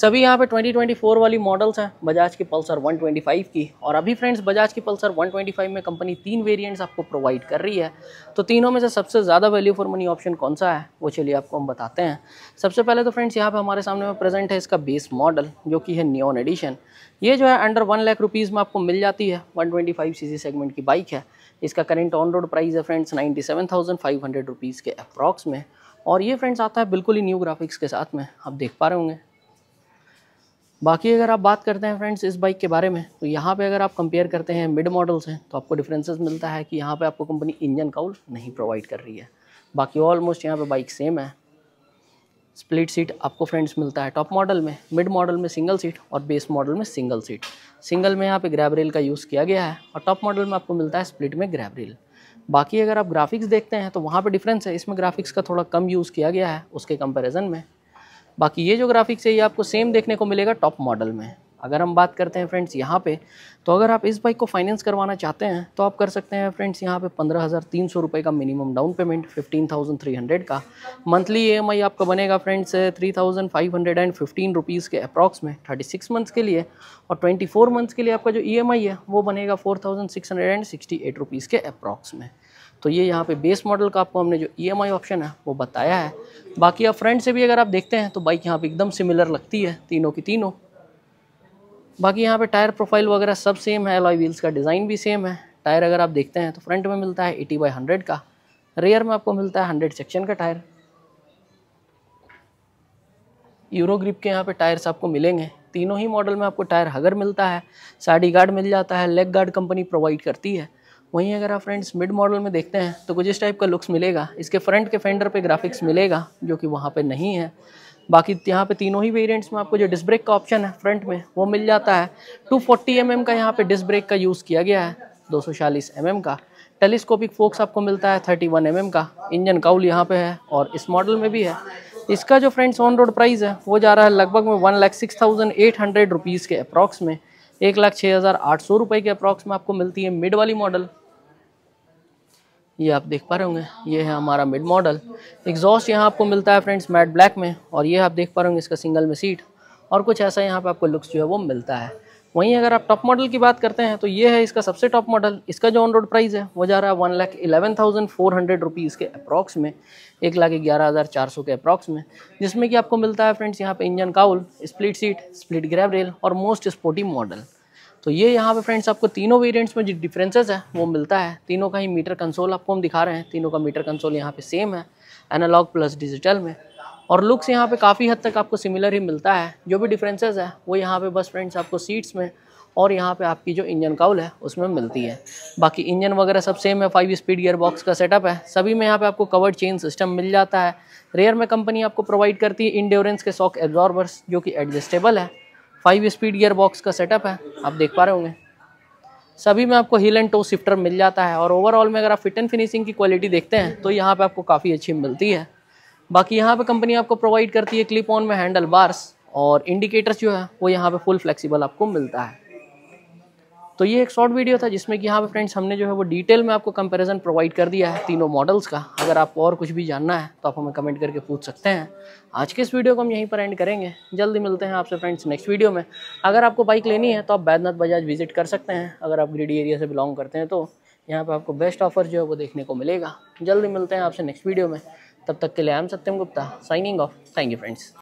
सभी यहाँ पे 2024 वाली मॉडल्स हैं बजाज की पल्सर 125 की और अभी फ्रेंड्स बजाज की पल्सर 125 में कंपनी तीन वेरिएंट्स आपको प्रोवाइड कर रही है तो तीनों में से सबसे ज़्यादा वैल्यू फॉर मनी ऑप्शन कौन सा है वो चलिए आपको हम बताते हैं सबसे पहले तो फ्रेंड्स यहाँ पे हमारे सामने में प्रेजेंट है इसका बेस मॉडल जो कि है न्यून एडिशन ये जो है अंडर वन लाख रुपीज़ में आपको मिल जाती है वन ट्वेंटी सेगमेंट की बाइक है इसका करेंट ऑन रोड प्राइस है friends ninety seven thousand five hundred rupees के अप्रॉक्स में और ये फ्रेंड्स आता है बिल्कुल ही न्यू ग्राफिक्स के साथ में आप देख पा रहे होंगे बाकी अगर आप बात करते हैं फ्रेंड्स इस बाइक के बारे में तो यहाँ पे अगर आप कंपेयर करते हैं मिड मॉडल्स हैं तो आपको डिफरेंसेस मिलता है कि यहाँ पे आपको कंपनी इंजन काउल नहीं प्रोवाइड कर रही है बाकी ऑलमोस्ट यहाँ पे बाइक सेम है स्प्लिट सीट आपको फ्रेंड्स मिलता है टॉप मॉडल में मिड मॉडल में सिंगल सीट और बेस मॉडल में सिंगल सीट सिंगल में यहाँ पर ग्रैब रेल का यूज़ किया गया है और टॉप मॉडल में आपको मिलता है स्प्लिट में ग्रैब रेल बाकी अगर आप ग्राफिक्स देखते हैं तो वहाँ पर डिफरेंस है इसमें ग्राफिक्स का थोड़ा कम यूज़ किया गया है उसके कंपेरिजन में बाकी ये जो ग्राफिक्स है ये आपको सेम देखने को मिलेगा टॉप मॉडल में अगर हम बात करते हैं फ्रेंड्स यहाँ पे तो अगर आप इस बाइक को फाइनेंस करवाना चाहते हैं तो आप कर सकते हैं फ्रेंड्स यहाँ पे पंद्रह हज़ार तीन सौ रुपये का minimum down payment fifteen thousand three hundred का मंथली ई e आपका बनेगा friends three thousand five hundred and fifteen rupees के अप्रॉक्स में थर्टी सिक्स मंथ्स के लिए और ट्वेंटी फोर मंथ्स के लिए आपका जो ई e है वो बनेगा four thousand six hundred and sixty eight rupees के अप्रॉक्स में तो ये यहाँ पे बेस मॉडल का आपको हमने जो ई e ऑप्शन है वो बताया है बाकी आप फ्रेंड से भी अगर आप देखते हैं तो बाइक यहाँ पे एकदम सिमिलर लगती है तीनों की तीनों बाकी यहाँ पे टायर प्रोफाइल वगैरह सब सेम है अलॉय व्हील्स का डिज़ाइन भी सेम है टायर अगर आप देखते हैं तो फ्रंट में मिलता है एटी बाई हंड्रेड का रेयर में आपको मिलता है हंड्रेड सेक्शन का टायर यूरो ग्रिप के यहाँ पे टायर्स आपको मिलेंगे तीनों ही मॉडल में आपको टायर हगर मिलता है साड़ी गार्ड मिल जाता है लेग गार्ड कंपनी प्रोवाइड करती है वहीं अगर आप फ्रेंड्स मिड मॉडल में देखते हैं तो कुछ इस टाइप का लुक्स मिलेगा इसके फ्रंट के फेंडर पे ग्राफिक्स मिलेगा जो कि वहाँ पे नहीं है बाकी यहाँ पे तीनों ही वेरिएंट्स में आपको जो डिस्क ब्रेक का ऑप्शन है फ्रंट में वो मिल जाता है 240 फोर्टी mm का यहाँ पे डिस्क ब्रेक का यूज़ किया गया है 240 mm का टेलीस्कोपिक फोक्स आपको मिलता है 31 mm का इंजन काउल यहाँ पे है और इस मॉडल में भी है इसका जो फ्रेंड्स ऑन रोड प्राइस है वो जा रहा है लगभग में one lakh six thousand eight hundred rupees के अप्रॉक्स में एक लाख छः हज़ार आठ सौ रुपये के अप्रॉक्स में आपको मिलती है मिड वाली मॉडल ये आप देख पा रहे होंगे ये है हमारा मिड मॉडल एग्जॉस्ट यहाँ आपको मिलता है फ्रेंड्स मैट ब्लैक में और ये आप देख पा रहे होंगे इसका सिंगल में सीट और कुछ ऐसा यहाँ पे आपको लुक्स जो है वो मिलता है वहीं अगर आप टॉप मॉडल की बात करते हैं तो ये है इसका सबसे टॉप मॉडल इसका जो ऑन रोड प्राइस है वो जा रहा है one lakh eleven thousand four hundred rupees के अप्रॉक्स में एक लाख ग्यारह हज़ार चार सौ के अप्रॉक्स में जिसमें कि आपको मिलता है फ्रेंड्स यहाँ पे engine cowl split seat split grab rail और मोस्ट स्पोर्टिव मॉडल तो ये यहाँ पे फ्रेंड्स आपको तीनों वेरिएंट्स में जो डिफरेंसेस है वो मिलता है तीनों का ही मीटर कंसोल आपको हम दिखा रहे हैं तीनों का मीटर कंसोल यहाँ पे सेम है एनालॉग प्लस डिजिटल में और लुक्स यहाँ पे काफ़ी हद तक आपको सिमिलर ही मिलता है जो भी डिफरेंसेस है वो यहाँ पे बस फ्रेंड्स आपको सीट्स में और यहाँ पर आपकी जो इंजन काउल है उसमें मिलती है बाकी इंजन वगैरह सब सेम है फाइव स्पीड गियर बॉक्स का सेटअप है सभी में यहाँ पर आपको कवर्ड चेन सिस्टम मिल जाता है रेयर में कंपनी आपको प्रोवाइड करती है इंड्योरेंस के सॉक एब्जॉर्बर्स जो कि एडजस्टेबल है फाइव स्पीड गियर बॉक्स का सेटअप है आप देख पा रहे होंगे सभी में आपको हिल एंड टो शिफ्टर मिल जाता है और ओवरऑल में अगर आप फिट एंड फिनिशिंग की क्वालिटी देखते हैं तो यहाँ पे आपको काफ़ी अच्छी मिलती है बाकी यहाँ पे कंपनी आपको प्रोवाइड करती है क्लिप ऑन में हैंडल बार्स और इंडिकेटर्स जो है वो यहाँ पे फुल फ्लेक्सिबल आपको मिलता है तो ये एक शॉर्ट वीडियो था जिसमें कि हाँ फ्रेंड्स हमने जो है वो डिटेल में आपको कंपैरिजन प्रोवाइड कर दिया है तीनों मॉडल्स का अगर आपको और कुछ भी जानना है तो आप हमें कमेंट करके पूछ सकते हैं आज के इस वीडियो को हम यहीं पर एंड करेंगे जल्दी मिलते हैं आपसे फ्रेंड्स नेक्स्ट वीडियो में अगर आपको बाइक लेनी है तो आप बैदनाथ बजाज विजिट कर सकते हैं अगर आप ग्रीडी एरिया से बिलोंग करते हैं तो यहाँ पर आपको बेस्ट ऑफर जो है वो देखने को मिलेगा जल्दी मिलते हैं आपसे नेक्स्ट वीडियो में तब तक के लिए I am Satyam Gupta signing off thank you friends